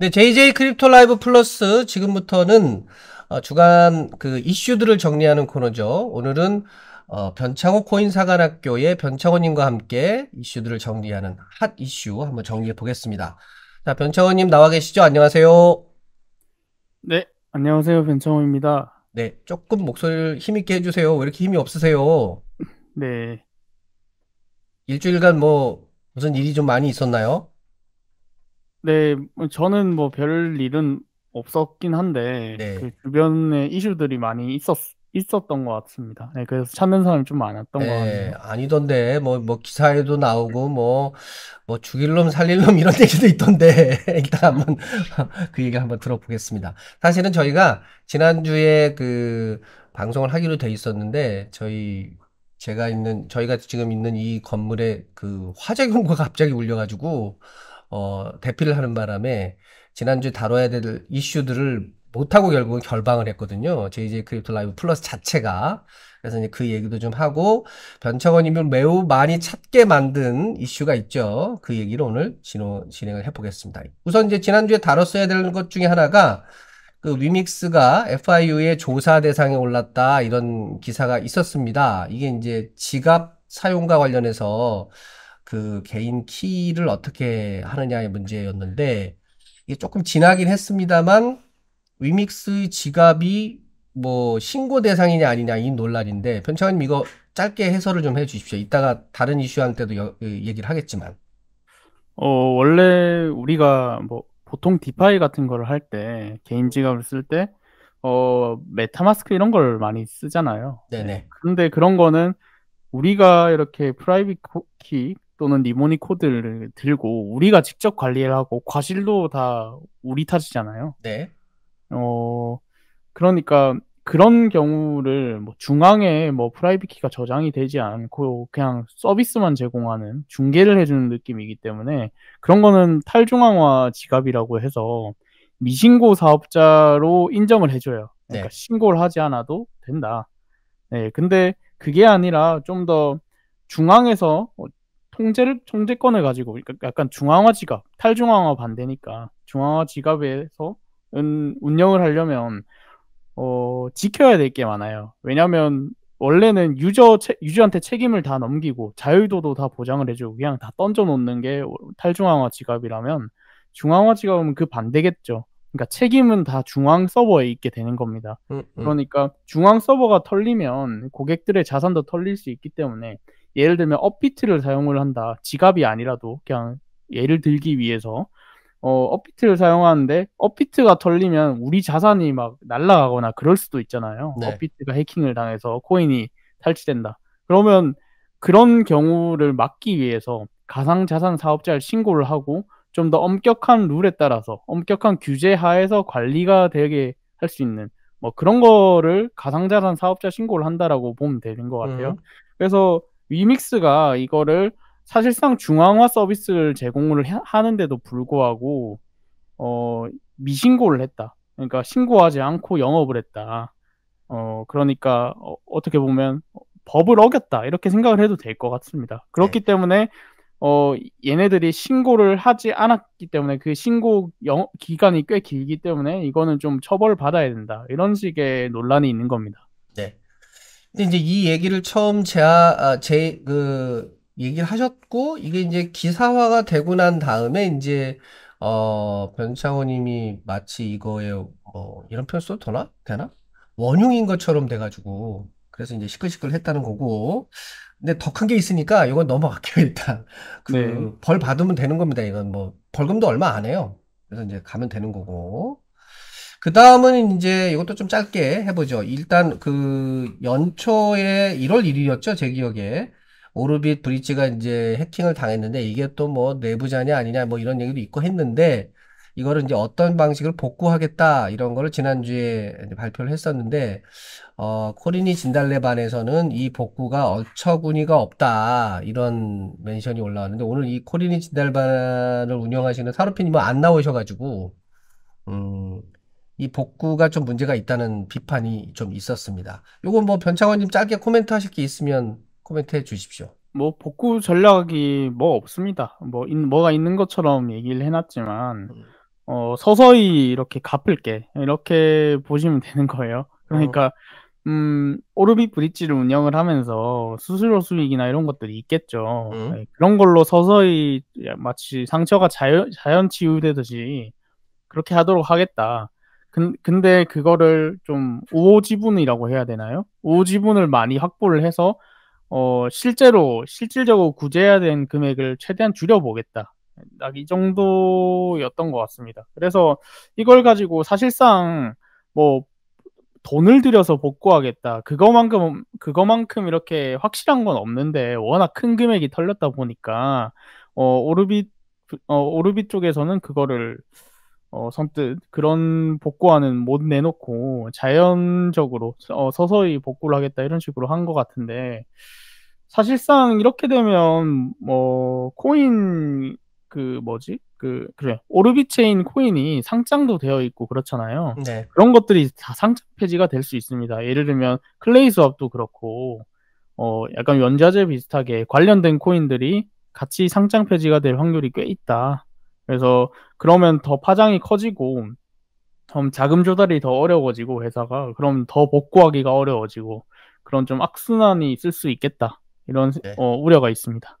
네, JJ 크립토 라이브 플러스 지금부터는 어, 주간 그 이슈들을 정리하는 코너죠. 오늘은 어, 변창호 코인 사관학교의 변창호님과 함께 이슈들을 정리하는 핫 이슈 한번 정리해 보겠습니다. 자, 변창호님 나와 계시죠? 안녕하세요. 네, 안녕하세요. 변창호입니다. 네, 조금 목소리를 힘있게 해주세요. 왜 이렇게 힘이 없으세요? 네. 일주일간 뭐 무슨 일이 좀 많이 있었나요? 네, 뭐 저는 뭐별 일은 없었긴 한데 네. 그 주변에 이슈들이 많이 있었 있었던 것 같습니다. 네, 그래서 찾는 사람이 좀 많았던 것 네, 같네요. 아니던데 뭐뭐 뭐 기사에도 나오고 뭐뭐 뭐 죽일 놈 살릴 놈 이런 얘기도 있던데 일단 한번 그 얘기 한번 들어보겠습니다. 사실은 저희가 지난주에 그 방송을 하기로 돼 있었는데 저희 제가 있는 저희가 지금 있는 이 건물에 그 화재 경보가 갑자기 울려가지고 어, 대피를 하는 바람에 지난주 다뤄야 될 이슈들을 못하고 결국은 결방을 했거든요. JJ 크립토 라이브 플러스 자체가. 그래서 이제 그 얘기도 좀 하고, 변창원님을 매우 많이 찾게 만든 이슈가 있죠. 그 얘기를 오늘 진호, 진행을 해보겠습니다. 우선 이제 지난주에 다뤘어야 되는 것 중에 하나가, 그 위믹스가 FIU의 조사 대상에 올랐다. 이런 기사가 있었습니다. 이게 이제 지갑 사용과 관련해서 그 개인 키를 어떻게 하느냐의 문제였는데 이게 조금 지나긴 했습니다만 위믹스의 지갑이 뭐 신고 대상이냐 아니냐 이 논란인데 변창원님 이거 짧게 해설을 좀 해주십시오. 이따가 다른 이슈한 때도 여, 그 얘기를 하겠지만. 어 원래 우리가 뭐 보통 디파이 같은 거를 할 때 개인 지갑을 쓸 때어 메타마스크 이런 걸 많이 쓰잖아요. 네네. 네. 근데 그런 거는 우리가 이렇게 프라이빗 키 또는 리모니 코드를 들고 우리가 직접 관리를 하고 과실도 다 우리 탓이잖아요. 네. 어 그러니까 그런 경우를 뭐 중앙에 뭐 프라이빗 키가 저장이 되지 않고 그냥 서비스만 제공하는 중계를 해주는 느낌이기 때문에 그런 거는 탈중앙화 지갑이라고 해서 미신고 사업자로 인정을 해줘요. 네. 그러니까 네. 신고를 하지 않아도 된다. 네, 근데 그게 아니라 좀 더 중앙에서 통제를 통제권을 가지고 그러니까 약간 중앙화 지갑 탈중앙화 반대니까 중앙화 지갑에서 은, 운영을 하려면 어, 지켜야 될 게 많아요. 왜냐하면 원래는 유저 채, 유저한테 책임을 다 넘기고 자유도도 다 보장을 해주고 그냥 다 던져 놓는 게 탈중앙화 지갑이라면 중앙화 지갑은 그 반대겠죠. 그러니까 책임은 다 중앙 서버에 있게 되는 겁니다. 음, 음. 그러니까 중앙 서버가 털리면 고객들의 자산도 털릴 수 있기 때문에 예를 들면 업비트를 사용을 한다. 지갑이 아니라도 그냥 예를 들기 위해서 어, 업비트를 사용하는데 업비트가 털리면 우리 자산이 막 날아가거나 그럴 수도 있잖아요. 네. 업비트가 해킹을 당해서 코인이 탈취된다. 그러면 그런 경우를 막기 위해서 가상 자산 사업자를 신고를 하고 좀 더 엄격한 룰에 따라서 엄격한 규제 하에서 관리가 되게 할 수 있는 뭐 그런 거를 가상자산 사업자 신고를 한다라고 보면 되는 것 같아요. 음. 그래서 위믹스가 이거를 사실상 중앙화 서비스를 제공을 하는데도 불구하고 어 미신고를 했다. 그러니까 신고하지 않고 영업을 했다. 어 그러니까 어, 떻게 보면 법을 어겼다 이렇게 생각을 해도 될 것 같습니다. 그렇기 네. 때문에 어 얘네들이 신고를 하지 않았기 때문에 그 신고 영, 기간이 꽤 길기 때문에 이거는 좀처벌 받아야 된다 이런 식의 논란이 있는 겁니다. 근데 이제 이 얘기를 처음 제아 아, 제 그 얘기를 하셨고 이게 이제 기사화가 되고 난 다음에 이제 어 변창호님이 마치 이거에 뭐 이런 표현 써도 되나 되나 원흉인 것처럼 돼가지고 그래서 이제 시끌시끌했다는 거고 근데 더 큰 게 있으니까 이건 넘어갈게요 일단 그벌 네. 받으면 되는 겁니다 이건 뭐 벌금도 얼마 안 해요 그래서 이제 가면 되는 거고 그 다음은 이제 이것도 좀 짧게 해보죠. 일단 그 연초에 1월 1일이었죠. 제 기억에. 오르빗 브릿지가 이제 해킹을 당했는데 이게 또 뭐 내부자냐 아니냐 뭐 이런 얘기도 있고 했는데 이거를 이제 어떤 방식으로 복구하겠다 이런 거를 지난주에 발표를 했었는데 어 코리니 진달래반에서는 이 복구가 어처구니가 없다 이런 멘션이 올라왔는데 오늘 이 코리니 진달래반을 운영하시는 사로피님은 안 나오셔가지고 음이 복구가 좀 문제가 있다는 비판이 좀 있었습니다. 요건 뭐 변창원님 짧게 코멘트 하실 게 있으면 코멘트 해 주십시오. 뭐 복구 전략이 뭐 없습니다. 뭐 인, 뭐가 있는 것처럼 얘기를 해놨지만 음. 어, 서서히 이렇게 갚을게 이렇게 보시면 되는 거예요. 그러니까 어. 음, 오르비 브릿지를 운영을 하면서 수수료 수익이나 이런 것들이 있겠죠. 음. 네, 그런 걸로 서서히 마치 상처가 자연, 자연 치유되듯이 그렇게 하도록 하겠다. 근, 근데 그거를 좀 우호지분이라고 해야 되나요? 우호지분을 많이 확보를 해서 어, 실제로 실질적으로 구제해야 되는 금액을 최대한 줄여보겠다. 딱 이 정도였던 것 같습니다. 그래서 이걸 가지고 사실상 뭐 돈을 들여서 복구하겠다. 그거만큼 그거만큼 이렇게 확실한 건 없는데 워낙 큰 금액이 털렸다 보니까 어, 오르비 어, 오르빗 쪽에서는 그거를 어, 선뜻 그런 복구하는못 내놓고 자연적으로 어, 서서히 복구를 하겠다 이런 식으로 한 것 같은데 사실상 이렇게 되면 뭐 코인 그 뭐지 그 그래 오르비체인 코인이 상장도 되어 있고 그렇잖아요. 네. 그런 것들이 다 상장 폐지가 될 수 있습니다. 예를 들면 클레이 수업도 그렇고 어 약간 연자재 비슷하게 관련된 코인들이 같이 상장 폐지가 될 확률이 꽤 있다. 그래서 그러면 더 파장이 커지고 그 자금 조달이 더 어려워지고 회사가 그럼 더 복구하기가 어려워지고 그런 좀 악순환이 있을 수 있겠다 이런 네. 어, 우려가 있습니다.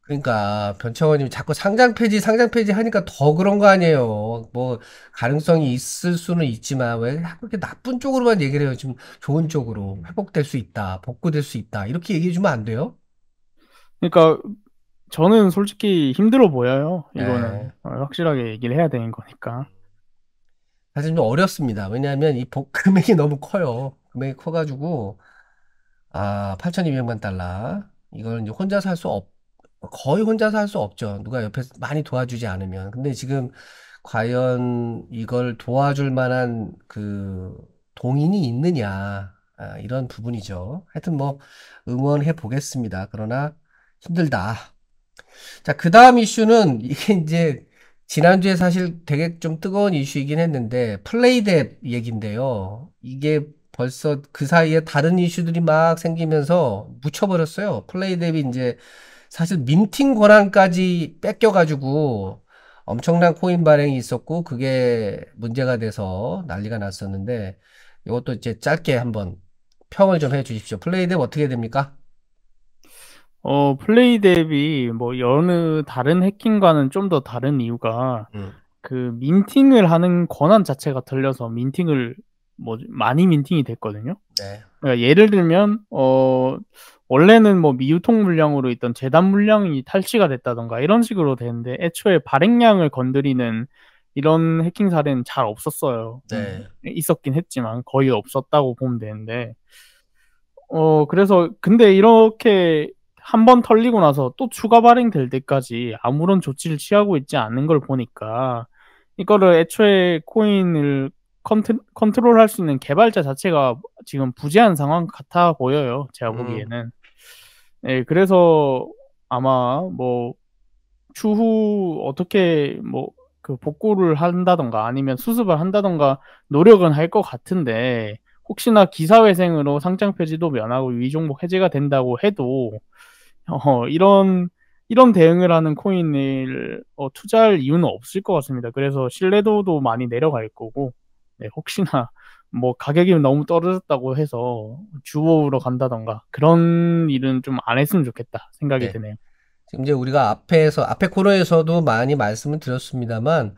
그러니까 변창원님 자꾸 상장 폐지 상장 폐지 하니까 더 그런 거 아니에요. 뭐 가능성이 있을 수는 있지만 왜 그렇게 나쁜 쪽으로만 얘기를 해요. 지금 좋은 쪽으로 회복될 수 있다, 복구될 수 있다 이렇게 얘기해 주면 안 돼요? 그러니까 저는 솔직히 힘들어 보여요. 이거는 네. 어, 확실하게 얘기를 해야 되는 거니까. 사실 좀 어렵습니다. 왜냐하면 이 금액이 너무 커요. 금액이 커가지고 아 8,200만 달러 이걸 이제 혼자 살 수 없. 거의 혼자 살 수 없죠. 누가 옆에 많이 도와주지 않으면. 근데 지금 과연 이걸 도와줄 만한 그 동인이 있느냐 아, 이런 부분이죠. 하여튼 뭐 응원해 보겠습니다. 그러나 힘들다. 자, 그 다음 이슈는 이게 이제 지난주에 사실 되게 좀 뜨거운 이슈이긴 했는데 플레이뎁 얘긴데요. 이게 벌써 그 사이에 다른 이슈들이 막 생기면서 묻혀버렸어요. 플레이뎁이 이제 사실 민팅 권한까지 뺏겨가지고 엄청난 코인 발행이 있었고 그게 문제가 돼서 난리가 났었는데 이것도 이제 짧게 한번 평을 좀 해주십시오. 플레이뎁 어떻게 됩니까? 어, 플레이 대비 뭐 여느 다른 해킹과는 좀 더 다른 이유가 음. 그 민팅을 하는 권한 자체가 틀려서 민팅을 뭐 많이 민팅이 됐거든요. 네. 그러니까 예를 들면 어 원래는 뭐 미유통 물량으로 있던 재단 물량이 탈취가 됐다던가 이런 식으로 되는데 애초에 발행량을 건드리는 이런 해킹 사례는 잘 없었어요. 네. 있었긴 했지만 거의 없었다고 보면 되는데 어 그래서 근데 이렇게 한번 털리고 나서 또 추가 발행될 때까지 아무런 조치를 취하고 있지 않는 걸 보니까 이거를 애초에 코인을 컨트, 롤할 수 있는 개발자 자체가 지금 부재한 상황 같아 보여요. 제가 음. 보기에는. 음. 네, 그래서 아마 뭐 추후 어떻게 뭐 그 복구를 한다던가 아니면 수습을 한다던가 노력은 할 것 같은데 혹시나 기사회생으로 상장 폐지도 면하고 위종목 해제가 된다고 해도 어, 이런 이런 대응을 하는 코인을 어, 투자할 이유는 없을 것 같습니다. 그래서 신뢰도도 많이 내려갈 거고 네, 혹시나 뭐 가격이 너무 떨어졌다고 해서 주워오러 간다던가 그런 일은 좀 안 했으면 좋겠다 생각이 네. 드네요. 지금 이제 우리가 앞에서 앞에 코너에서도 많이 말씀을 드렸습니다만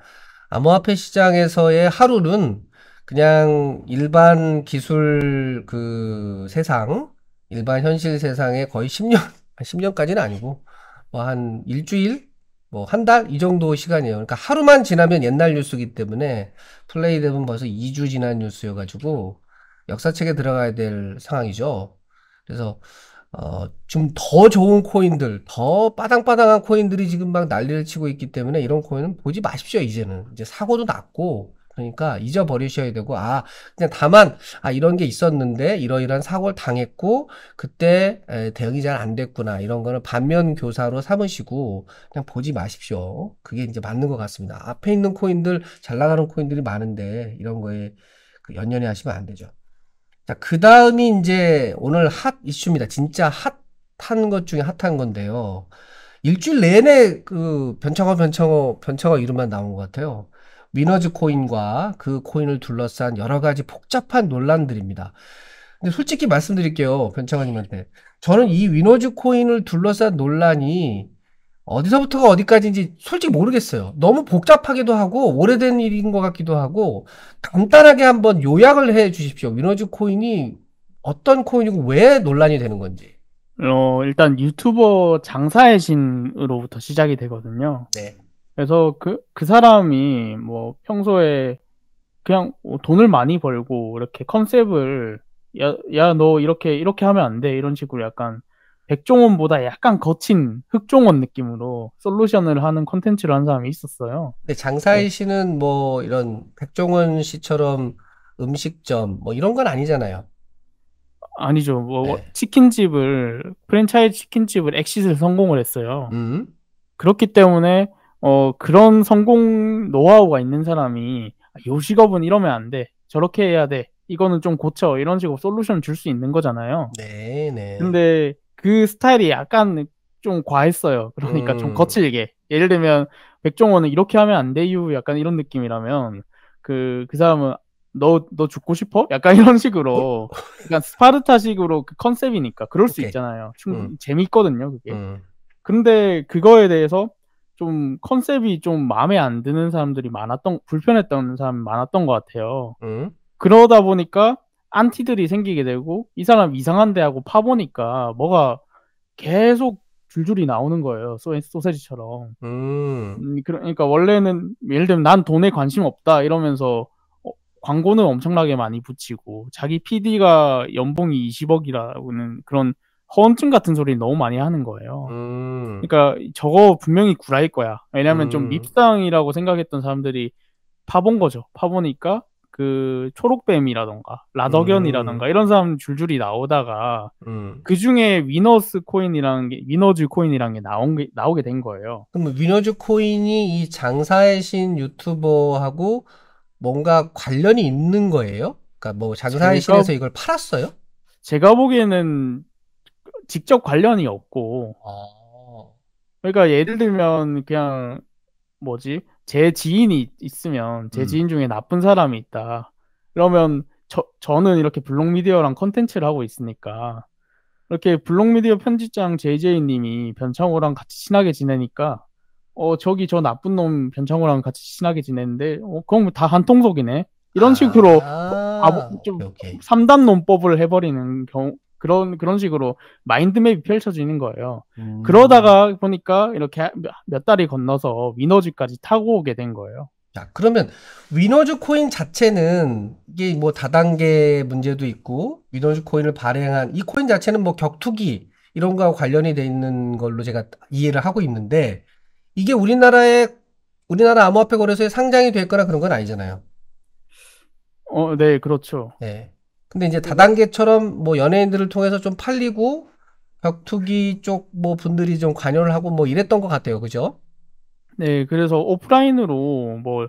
암호화폐 시장에서의 하루는 그냥 일반 기술 그 세상, 일반 현실 세상에 거의 10년 한 10년까지는 아니고 뭐 한 일주일 뭐 한 달 이 정도 시간이에요. 그러니까 하루만 지나면 옛날 뉴스기 때문에 플레이 대본 벌써 2주 지난 뉴스여 가지고 역사책에 들어가야 될 상황이죠. 그래서 어, 좀더 좋은 코인들, 더 빠당빠당한 코인들이 지금 막 난리를 치고 있기 때문에 이런 코인은 보지 마십시오, 이제는. 이제 사고도 났고, 그러니까 잊어버리셔야 되고 아 그냥 다만 아 이런 게 있었는데 이러이러한 사고를 당했고 그때 에, 대응이 잘 안 됐구나 이런 거는 반면 교사로 삼으시고 그냥 보지 마십시오. 그게 이제 맞는 것 같습니다. 앞에 있는 코인들 잘 나가는 코인들이 많은데 이런 거에 그 연연해 하시면 안 되죠. 자, 그 다음이 이제 오늘 핫 이슈입니다. 진짜 핫한 것 중에 핫한 건데요. 일주일 내내 그 변창어 변창어 변창어 이름만 나온 것 같아요. 미너즈 코인과 그 코인을 둘러싼 여러 가지 복잡한 논란들입니다. 근데 솔직히 말씀드릴게요. 변창환님한테. 저는 이 위너즈 코인을 둘러싼 논란이 어디서부터가 어디까지인지 솔직히 모르겠어요. 너무 복잡하기도 하고 오래된 일인 것 같기도 하고 간단하게 한번 요약을 해 주십시오. 위너즈 코인이 어떤 코인이고 왜 논란이 되는 건지. 어, 일단 유튜버 장사의 신으로부터 시작이 되거든요. 네. 그래서 그, 그 사람이 뭐 평소에 그냥 돈을 많이 벌고 이렇게 컨셉을 야, 야, 너 이렇게, 이렇게 하면 안 돼. 이런 식으로 약간 백종원보다 약간 거친 흑종원 느낌으로 솔루션을 하는 컨텐츠를 한 사람이 있었어요. 근 장사희 씨는 뭐 이런 백종원 씨처럼 음식점 뭐 이런 건 아니잖아요. 아니죠. 뭐 네. 치킨집을 프랜차이즈 치킨집을 엑시스를 성공을 했어요. 음? 그렇기 때문에 어, 그런 성공 노하우가 있는 사람이 아, 요 직업은 이러면 안 돼. 저렇게 해야 돼. 이거는 좀 고쳐. 이런 식으로 솔루션 줄 수 있는 거잖아요. 네, 네. 근데 그 스타일이 약간 좀 과했어요. 그러니까 음. 좀 거칠게. 예를 들면 백종원은 이렇게 하면 안 돼요. 약간 이런 느낌이라면 그그 그 사람은 너 너 죽고 싶어? 약간 이런 식으로 어? 약간 스파르타식으로 그 컨셉이니까 그럴 수 오케이. 있잖아요. 충분히 음. 재밌거든요, 그게. 음. 근데 그거에 대해서 좀 컨셉이 좀 마음에 안 드는 사람들이 많았던 불편했던 사람 많았던 것 같아요. 음? 그러다 보니까 안티들이 생기게 되고 이 사람 이상한데 하고 파보니까 뭐가 계속 줄줄이 나오는 거예요. 소, 소세지처럼. 음. 음, 그러니까 원래는 예를 들면 난 돈에 관심 없다 이러면서 어, 광고는 엄청나게 많이 붙이고 자기 PD가 연봉이 20억이라는 그런 허언증 같은 소리를 너무 많이 하는 거예요. 음. 그러니까 저거 분명히 구라일 거야. 왜냐하면 음. 좀 밉상이라고 생각했던 사람들이 파본 거죠. 파보니까 그 초록뱀이라던가 라더견이라던가 음. 이런 사람 줄줄이 나오다가 음. 그 중에 위너스 코인이라는 게 위너즈 코인이라는 게 나온 게 나오게 된 거예요. 그럼 위너즈 코인이 이 장사의 신 유튜버하고 뭔가 관련이 있는 거예요? 그러니까 뭐 장사의 제가, 신에서 이걸 팔았어요? 제가 보기에는 직접 관련이 없고. 아. 그러니까 예를 들면 그냥 뭐지? 제 지인이 있으면 제 음. 지인 중에 나쁜 사람이 있다. 그러면 저, 저는 이렇게 블록미디어랑 컨텐츠를 하고 있으니까 이렇게 블록미디어 편집장 JJ님이 변창호랑 같이 친하게 지내니까 어 저기 저 나쁜 놈 변창호랑 같이 친하게 지내는데 어 그럼 다 한통속이네 이런 아, 식으로 아, 아, 좀 오케이. 3단 논법을 해버리는 경우 그런 그런 식으로 마인드맵이 펼쳐지는 거예요. 음. 그러다가 보니까 이렇게 몇 달이 건너서 위너즈까지 타고 오게 된 거예요. 자, 그러면 위너즈 코인 자체는 이게 뭐 다단계 문제도 있고 위너즈 코인을 발행한 이 코인 자체는 뭐 격투기 이런 거와 관련이 돼 있는 걸로 제가 이해를 하고 있는데 이게 우리나라의 우리나라 암호화폐 거래소에 상장이 됐거나 그런 건 아니잖아요. 어, 네, 그렇죠. 네. 근데 이제 다단계처럼 뭐 연예인들을 통해서 좀 팔리고 격투기 쪽 뭐 분들이 좀 관여를 하고 뭐 이랬던 것 같아요. 그죠? 네, 그래서 오프라인으로 뭐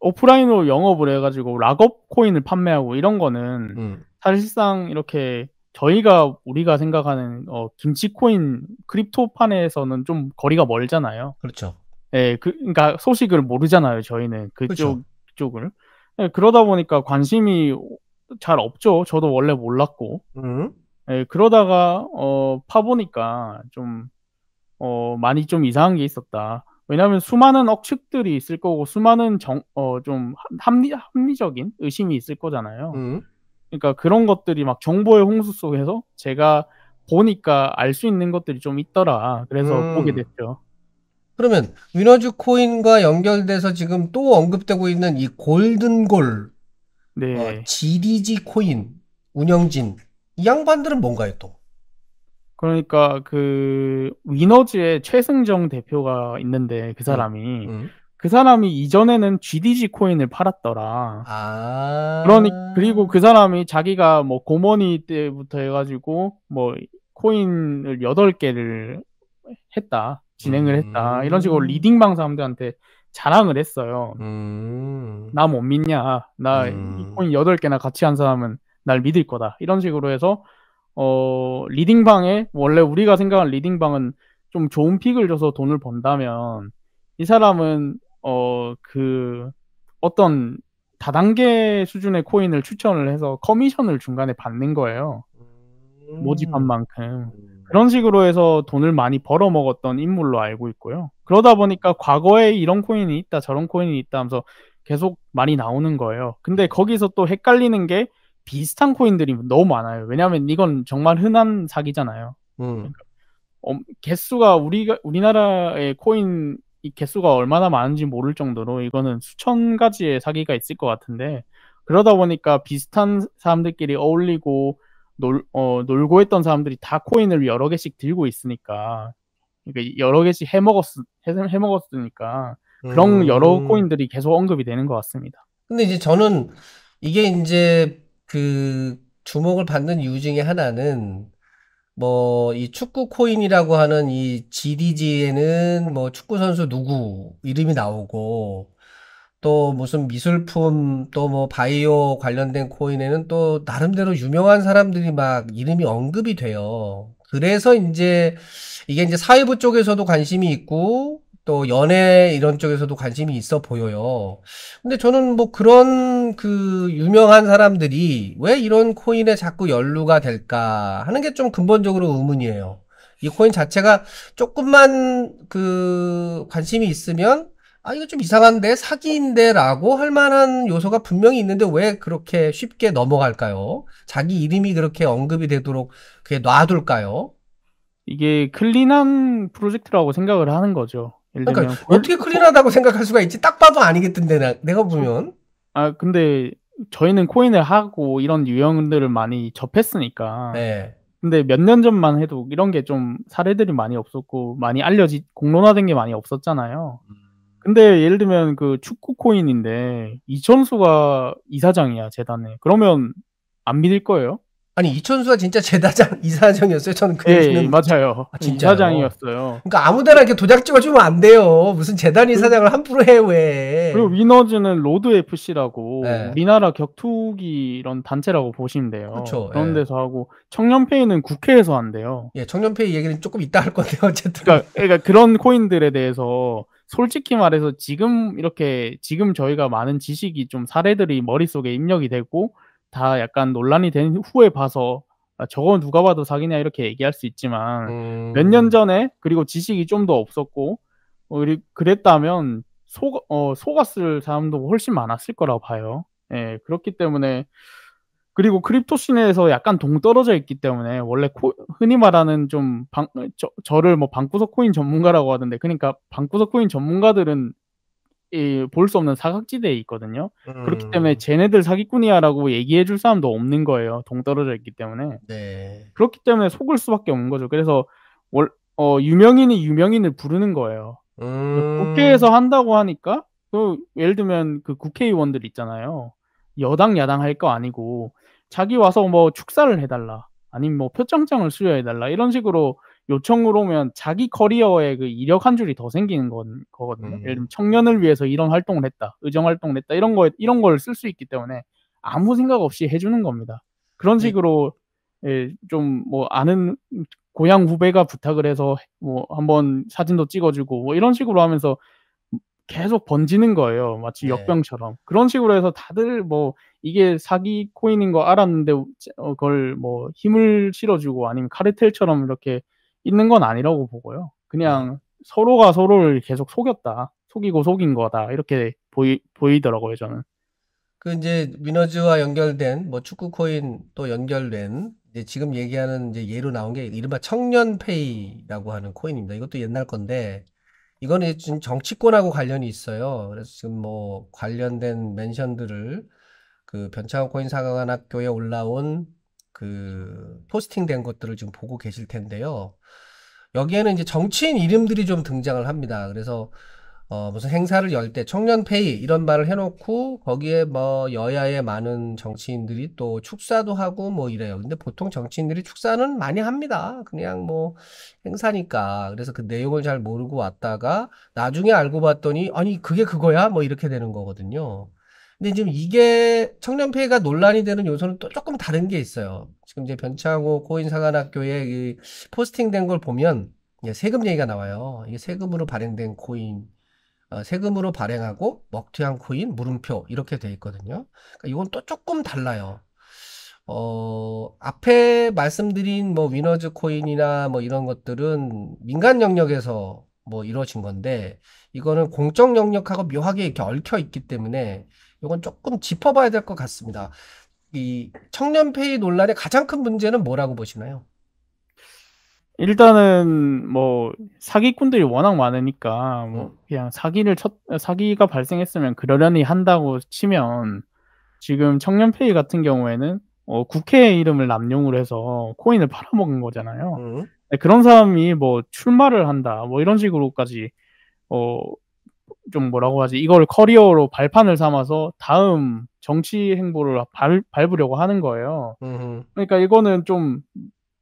오프라인으로 영업을 해가지고 락업 코인을 판매하고 이런 거는 음. 사실상 이렇게 저희가 우리가 생각하는 어, 김치 코인 크립토판에서는 좀 거리가 멀잖아요. 그렇죠. 예, 그, 그러니까 소식을 모르잖아요. 저희는 그쪽 그렇죠. 쪽을 예, 그러다 보니까 관심이 잘 없죠. 저도 원래 몰랐고. 음. 예, 그러다가 어, 파보니까 좀 어, 많이 좀 이상한 게 있었다. 왜냐하면 수많은 억측들이 있을 거고 수많은 정, 어, 좀 합리, 합리적인 의심이 있을 거잖아요. 음. 그러니까 그런 것들이 막 정보의 홍수 속에서 제가 보니까 알 수 있는 것들이 좀 있더라. 그래서 음. 보게 됐죠. 그러면 위너즈 코인과 연결돼서 지금 또 언급되고 있는 이 골든골 네. 어, GDG 코인 운영진 이 양반들은 뭔가요 또? 그러니까 그 위너즈의 최승정 대표가 있는데 그 음, 사람이 음, 음. 그 사람이 이전에는 GDG 코인을 팔았더라. 아. 그러니 그리고 그 사람이 자기가 뭐고머니 때부터 해가지고 뭐 코인을 여덟 개를 했다 진행을 했다 음. 이런 식으로 음. 리딩 방 사람들한테 자랑을 했어요. 음... 나못 믿냐? 나 음... 코인 8개나 같이 한 사람은 날 믿을 거다. 이런 식으로 해서 어, 리딩방에 원래 우리가 생각한 리딩방은 좀 좋은 픽을 줘서 돈을 번다면 이 사람은 어, 그 어떤 다단계 수준의 코인을 추천을 해서 커미션을 중간에 받는 거예요. 모집한 음. 만큼. 그런 식으로 해서 돈을 많이 벌어 먹었던 인물로 알고 있고요. 그러다 보니까 과거에 이런 코인이 있다, 저런 코인이 있다 하면서 계속 많이 나오는 거예요. 근데 거기서 또 헷갈리는 게 비슷한 코인들이 너무 많아요. 왜냐하면 이건 정말 흔한 사기잖아요. 음. 어, 개수가 우리가 우리나라의 코인 개수가 얼마나 많은지 모를 정도로 이거는 수천 가지의 사기가 있을 것 같은데 그러다 보니까 비슷한 사람들끼리 어울리고 놀, 어, 놀고 했던 사람들이 다 코인을 여러 개씩 들고 있으니까 그러니까 여러 개씩 해먹었, 해먹었으니까 그런 음... 여러 코인들이 계속 언급이 되는 것 같습니다. 근데 이제 저는 이게 이제 그 주목을 받는 이유 중에 하나는 뭐 이 축구 코인이라고 하는 이 GDG에는 뭐 축구 선수 누구 이름이 나오고 또 무슨 미술품 또 뭐 바이오 관련된 코인에는 또 나름대로 유명한 사람들이 막 이름이 언급이 돼요. 그래서 이제 이게 이제 사회부 쪽에서도 관심이 있고 또 연애 이런 쪽에서도 관심이 있어 보여요. 근데 저는 뭐 그런 그 유명한 사람들이 왜 이런 코인에 자꾸 연루가 될까 하는 게 좀 근본적으로 의문이에요. 이 코인 자체가 조금만 그 관심이 있으면 아, 이거 좀 이상한데? 사기인데? 라고 할 만한 요소가 분명히 있는데 왜 그렇게 쉽게 넘어갈까요? 자기 이름이 그렇게 언급이 되도록 그게 놔둘까요? 이게 클린한 프로젝트라고 생각을 하는 거죠. 그러니까 어떻게 클린하다고 생각할 수가 있지? 딱 봐도 아니겠던데 내가 보면. 아 근데 저희는 코인을 하고 이런 유형들을 많이 접했으니까. 네. 근데 몇 년 전만 해도 이런 게 좀 사례들이 많이 없었고 많이 알려지 공론화된 게 많이 없었잖아요. 음. 근데 예를 들면 그 축구 코인인데 이천수가 이사장이야 재단에 그러면 안 믿을 거예요? 아니 이천수가 진짜 재단장 이사장이었어요. 저는 그 예, 얘기는 예, 맞아요. 아, 진짜 이사장이었어요. 그러니까 아무데나 이렇게 도장 찍어주면 안 돼요. 무슨 재단 이사장을 함부로 해 왜? 그리고 위너즈는 로드 FC라고 예. 우리나라 격투기 이런 단체라고 보시면 돼요. 그렇죠. 그런 데서 하고 청년페이는 국회에서 한대요. 예, 청년페이 얘기는 조금 이따 할 건데 어쨌든. 그러니까, 그러니까 그런 코인들에 대해서 솔직히 말해서 지금 이렇게 지금 저희가 많은 지식이 좀 사례들이 머릿속에 입력이 되고 다 약간 논란이 된 후에 봐서 아, 저건 누가 봐도 사기냐 이렇게 얘기할 수 있지만 음... 몇년 전에 그리고 지식이 좀 더 없었고 어, 그랬다면 속, 어, 속았을 사람도 훨씬 많았을 거라고 봐요. 예, 그렇기 때문에 그리고 크립토 내에서 약간 동떨어져 있기 때문에 원래 코, 흔히 말하는 좀 방, 저, 저를 뭐 방구석 코인 전문가라고 하던데 그러니까 방구석 코인 전문가들은 볼수 없는 사각지대에 있거든요. 음. 그렇기 때문에 음. 쟤네들 사기꾼이야라고 얘기해 줄 사람도 없는 거예요. 동떨어져 있기 때문에. 네. 그렇기 때문에 속을 수밖에 없는 거죠. 그래서 월, 어, 유명인이 유명인을 부르는 거예요. 음. 국회에서 한다고 하니까 그 예를 들면 그 국회의원들 있잖아요. 여당 야당 할 거 아니고 자기 와서 뭐 축사를 해달라 아니면 뭐 표창장을 수여해달라 이런 식으로 요청을 오면 자기 커리어에 그 이력 한 줄이 더 생기는 건 거거든요. 음. 예를 들면 청년을 위해서 이런 활동을 했다, 의정 활동을 했다 이런 거 이런 걸 쓸 수 있기 때문에 아무 생각 없이 해주는 겁니다. 그런 네. 식으로 네. 예, 좀 뭐 아는 고향 후배가 부탁을 해서 뭐 한번 사진도 찍어주고 뭐 이런 식으로 하면서 계속 번지는 거예요. 마치 네. 역병처럼. 그런 식으로 해서 다들 뭐 이게 사기 코인인 거 알았는데 어, 그걸 뭐 힘을 실어주고 아니면 카르텔처럼 이렇게 있는 건 아니라고 보고요. 그냥 네. 서로가 서로를 계속 속였다. 속이고 속인 거다. 이렇게 보이, 보이더라고요, 저는. 그 이제 미너즈와 연결된 뭐 축구 코인 또 연결된 이제 지금 얘기하는 이제 예로 나온 게 이른바 청년페이라고 하는 코인입니다. 이것도 옛날 건데 이거는 지금 정치권하고 관련이 있어요. 그래서 지금 뭐 관련된 멘션들을 그 변창호 코인 사관학교에 올라온 그 포스팅된 것들을 지금 보고 계실 텐데요. 여기에는 이제 정치인 이름들이 좀 등장을 합니다. 그래서 어, 무슨 행사를 열 때 청년페이 이런 말을 해놓고 거기에 뭐 여야의 많은 정치인들이 또 축사도 하고 뭐 이래요. 근데 보통 정치인들이 축사는 많이 합니다. 그냥 뭐 행사니까. 그래서 그 내용을 잘 모르고 왔다가 나중에 알고 봤더니 아니 그게 그거야? 뭐 이렇게 되는 거거든요. 근데 지금 이게 청년페이가 논란이 되는 요소는 또 조금 다른 게 있어요. 지금 이제 변창호 코인사관학교에 포스팅된 걸 보면 세금 얘기가 나와요. 이게 세금으로 발행된 코인 어, 세금으로 발행하고 먹튀한 코인 물음표 이렇게 돼 있거든요. 그러니까 이건 또 조금 달라요. 어, 앞에 말씀드린 뭐 위너즈 코인이나 뭐 이런 것들은 민간 영역에서 뭐 이루어진 건데 이거는 공적 영역하고 묘하게 이렇게 얽혀 있기 때문에 이건 조금 짚어봐야 될 것 같습니다. 이 청년 페이 논란의 가장 큰 문제는 뭐라고 보시나요? 일단은 뭐 사기꾼들이 워낙 많으니까 뭐 음. 그냥 사기를 첫 사기가 발생했으면 그러려니 한다고 치면 지금 청년페이 같은 경우에는 어, 국회의 이름을 남용을 해서 코인을 팔아먹은 거잖아요. 음. 네, 그런 사람이 뭐 출마를 한다 뭐 이런 식으로까지 어 좀 뭐라고 하지 이걸 커리어로 발판을 삼아서 다음 정치 행보를 발, 밟으려고 하는 거예요. 음. 그러니까 이거는 좀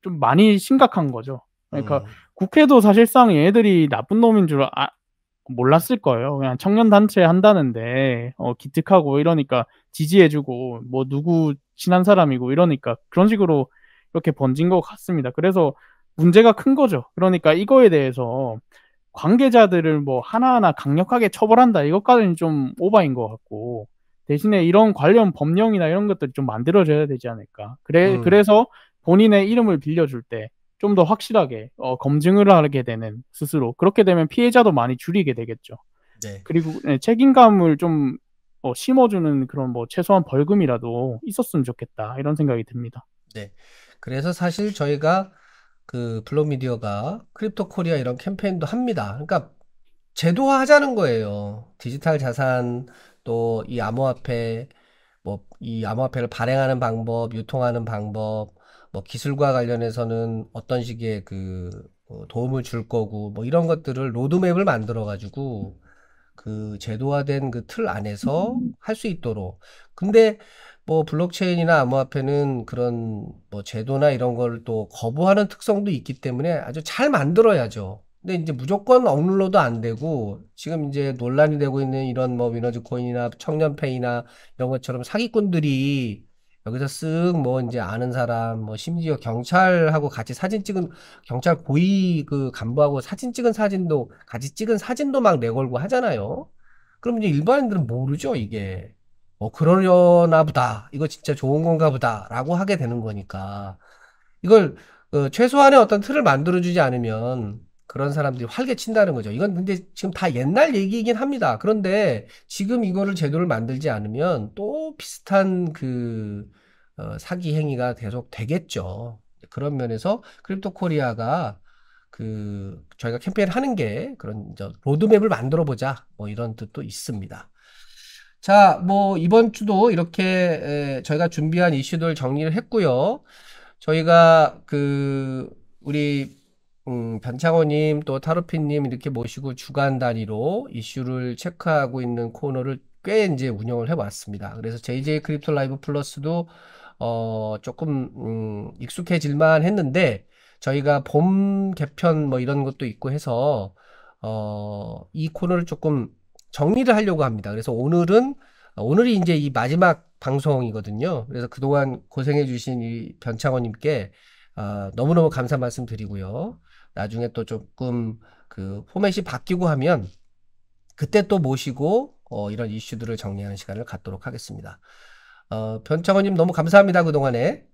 좀 많이 심각한 거죠. 그러니까 음. 국회도 사실상 얘들이 나쁜 놈인 줄 아, 몰랐을 거예요. 그냥 청년 단체 한다는데 어, 기특하고 이러니까 지지해주고 뭐 누구 친한 사람이고 이러니까 그런 식으로 이렇게 번진 것 같습니다. 그래서 문제가 큰 거죠. 그러니까 이거에 대해서 관계자들을 뭐 하나하나 강력하게 처벌한다 이것까지는 좀 오바인 것 같고 대신에 이런 관련 법령이나 이런 것들이 좀 만들어져야 되지 않을까. 그래 음. 그래서 본인의 이름을 빌려줄 때 좀 더 확실하게 어, 검증을 하게 되는 스스로 그렇게 되면 피해자도 많이 줄이게 되겠죠. 네. 그리고 네, 책임감을 좀 어, 심어주는 그런 뭐 최소한 벌금이라도 있었으면 좋겠다 이런 생각이 듭니다. 네. 그래서 사실 저희가 그 블로미디어가 크립토 코리아 이런 캠페인도 합니다. 그러니까 제도화하자는 거예요. 디지털 자산 또 이 암호화폐 뭐 이 암호화폐를 발행하는 방법, 유통하는 방법, 뭐 기술과 관련해서는 어떤 식의 그 어, 도움을 줄 거고 뭐 이런 것들을 로드맵을 만들어 가지고 그 제도화된 그 틀 안에서 할 수 있도록 근데 뭐 블록체인이나 암호화폐는 그런 뭐 제도나 이런 걸 또 거부하는 특성도 있기 때문에 아주 잘 만들어야죠. 근데 이제 무조건 억눌러도 안 되고 지금 이제 논란이 되고 있는 이런 뭐 위너즈 코인이나 청년페이나 이런 것처럼 사기꾼들이 여기서 쓱 뭐 이제 아는 사람 뭐 심지어 경찰하고 같이 사진 찍은 경찰 고위 그 간부하고 사진 찍은 사진도 같이 찍은 사진도 막 내걸고 하잖아요. 그럼 이제 일반인들은 모르죠 이게 어 그러려나 보다 이거 진짜 좋은 건가 보다라고 하게 되는 거니까 이걸 어, 최소한의 어떤 틀을 만들어주지 않으면 그런 사람들이 활개친다는 거죠. 이건 근데 지금 다 옛날 얘기이긴 합니다. 그런데 지금 이거를 제도를 만들지 않으면 또 비슷한 그 어, 사기 행위가 계속 되겠죠. 그런 면에서 크립토 코리아가 그 저희가 캠페인 하는 게 그런 로드맵을 만들어 보자 뭐 이런 뜻도 있습니다. 자, 뭐 이번 주도 이렇게 저희가 준비한 이슈들 정리를 했고요. 저희가 그 우리 음, 변창호님 또 타로피님 이렇게 모시고 주간 단위로 이슈를 체크하고 있는 코너를 꽤 이제 운영을 해왔습니다. 그래서 JJ 크립토 라이브 플러스도 어, 조금 음, 익숙해질만 했는데 저희가 봄 개편 뭐 이런 것도 있고 해서 어, 이 코너를 조금 정리를 하려고 합니다. 그래서 오늘은 오늘이 이제 이 마지막 방송이거든요. 그래서 그동안 고생해주신 이 변창호님께 어, 너무너무 감사 말씀드리고요. 나중에 또 조금 그 포맷이 바뀌고 하면 그때 또 모시고 어, 이런 이슈들을 정리하는 시간을 갖도록 하겠습니다. 어, 변창원님 너무 감사합니다 그동안에.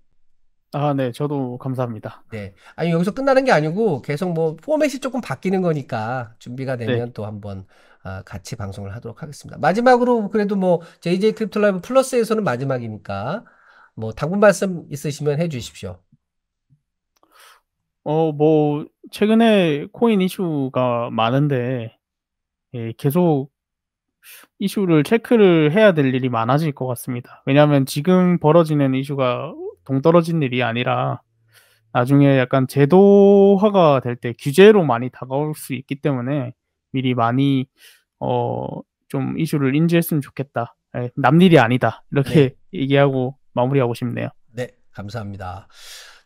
아, 네, 저도 감사합니다. 네. 아니, 여기서 끝나는 게 아니고 계속 뭐 포맷이 조금 바뀌는 거니까 준비가 네. 되면 네. 또 한번 아, 같이 방송을 하도록 하겠습니다. 마지막으로 그래도 뭐 JJ 크립토 라이브 플러스에서는 마지막이니까 뭐 당분 말씀 있으시면 해 주십시오. 어, 뭐, 최근에 코인 이슈가 많은데, 예, 계속 이슈를 체크를 해야 될 일이 많아질 것 같습니다. 왜냐하면 지금 벌어지는 이슈가 동떨어진 일이 아니라, 나중에 약간 제도화가 될 때 규제로 많이 다가올 수 있기 때문에 미리 많이 어 좀 이슈를 인지했으면 좋겠다. 예, 남 일이 아니다. 이렇게 네. 얘기하고 마무리하고 싶네요. 네, 감사합니다.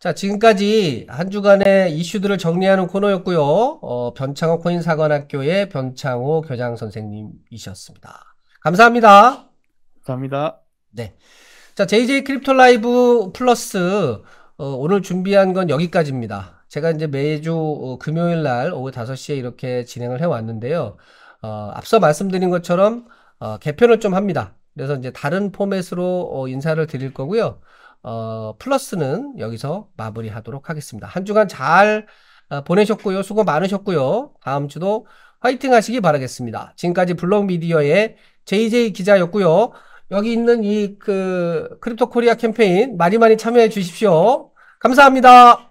자, 지금까지 한 주간의 이슈들을 정리하는 코너였고요. 어, 변창호 코인 사관학교의 변창호 교장 선생님이셨습니다. 감사합니다. 감사합니다. 네. 자, JJ 크립토 라이브 플러스 어, 오늘 준비한 건 여기까지입니다. 제가 이제 매주 어, 금요일 날 오후 5시에 이렇게 진행을 해 왔는데요. 어, 앞서 말씀드린 것처럼 어, 개편을 좀 합니다. 그래서 이제 다른 포맷으로 인사를 드릴 거고요. 어, 플러스는 여기서 마무리하도록 하겠습니다. 한 주간 잘 어, 보내셨고요. 수고 많으셨고요. 다음 주도 화이팅 하시기 바라겠습니다. 지금까지 블록미디어의 JJ 기자였고요. 여기 있는 이그 크립토 코리아 캠페인 많이 많이 참여해 주십시오. 감사합니다.